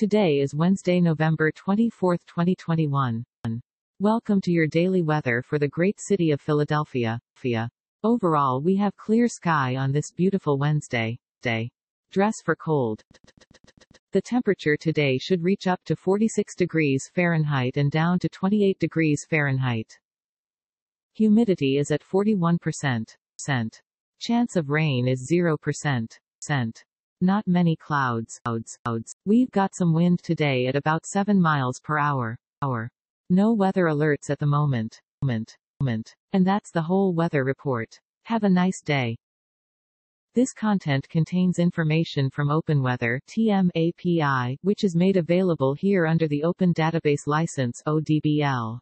Today is Wednesday, November 24, 2021. Welcome to your daily weather for the great city of Philadelphia. Overall, we have clear sky on this beautiful Wednesday day. Dress for cold. The temperature today should reach up to 46 degrees Fahrenheit and down to 28 degrees Fahrenheit. Humidity is at 41%. Chance of rain is 0%. Not many clouds. Clouds. Clouds. We've got some wind today at about 7 miles per hour. Hour. No weather alerts at the moment. Moment. Moment. And that's the whole weather report. Have a nice day. This content contains information from OpenWeather API, which is made available here under the Open Database License ODBL.